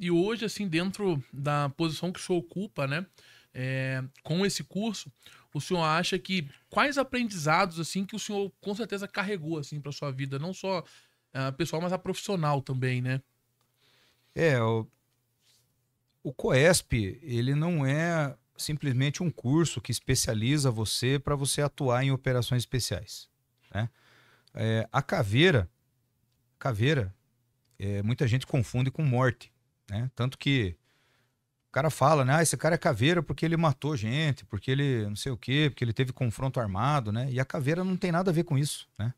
E hoje, assim, dentro da posição que o senhor ocupa, né? É, com esse curso, o senhor acha que quais aprendizados assim que o senhor com certeza carregou assim para sua vida, não só ah, pessoal, mas a profissional também, né? É, o, o COESP, ele não é simplesmente um curso que especializa você para você atuar em operações especiais, né? É, a caveira, caveira, é, muita gente confunde com morte, né? Tanto que o cara fala, né? Ah, esse cara é caveira porque ele matou gente, porque ele não sei o quê, porque ele teve confronto armado, né? E a caveira não tem nada a ver com isso, né?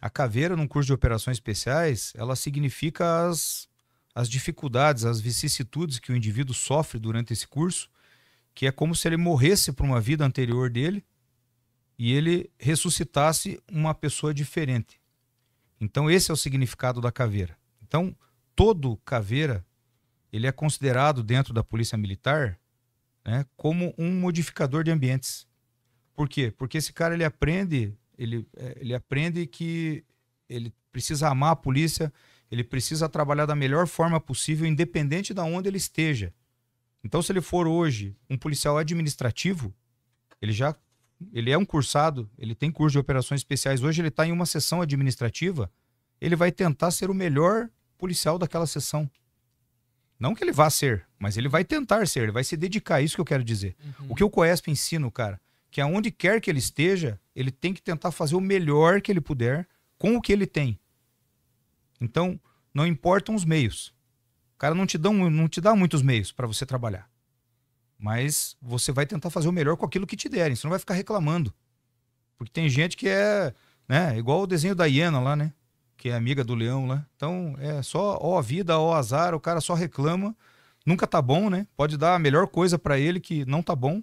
A caveira, num curso de operações especiais, ela significa as, as dificuldades, as vicissitudes que o indivíduo sofre durante esse curso, que é como se ele morresse para uma vida anterior dele e ele ressuscitasse uma pessoa diferente. Então, esse é o significado da caveira. Então, todo caveira ele é considerado dentro da polícia militar né, como um modificador de ambientes. Por quê? Porque esse cara ele aprende, ele, é, ele aprende que ele precisa amar a polícia, ele precisa trabalhar da melhor forma possível, independente de onde ele esteja. Então, se ele for hoje um policial administrativo, ele já ele é um cursado, ele tem curso de operações especiais. Hoje ele está em uma sessão administrativa, ele vai tentar ser o melhor policial daquela sessão. Não que ele vá ser, mas ele vai tentar ser, ele vai se dedicar, é isso que eu quero dizer. Uhum. O que o COESP ensina, cara, que aonde quer que ele esteja, ele tem que tentar fazer o melhor que ele puder com o que ele tem. Então, não importam os meios. O cara não te, dá não te dá muitos meios para você trabalhar. Mas você vai tentar fazer o melhor com aquilo que te derem. Você não vai ficar reclamando. Porque tem gente que é né, igual o desenho da hiena lá, né? que é amiga do Leão lá. Né? Então, é só ó vida, ó azar, o cara só reclama. Nunca tá bom, né? Pode dar a melhor coisa para ele que não tá bom.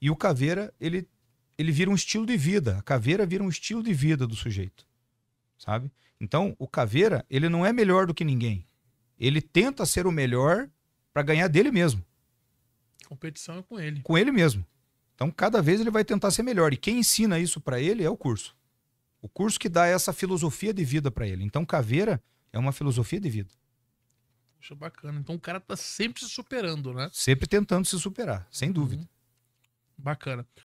E o caveira, ele ele vira um estilo de vida. A caveira vira um estilo de vida do sujeito. Sabe? Então, o caveira, ele não é melhor do que ninguém. Ele tenta ser o melhor para ganhar dele mesmo. Competição é com ele. Com ele mesmo. Então, cada vez ele vai tentar ser melhor. E quem ensina isso para ele é o curso. O curso que dá essa filosofia de vida para ele. Então, Caveira é uma filosofia de vida. Poxa, bacana. Então o cara tá sempre se superando, né? Sempre tentando se superar, sem uhum. dúvida. Bacana.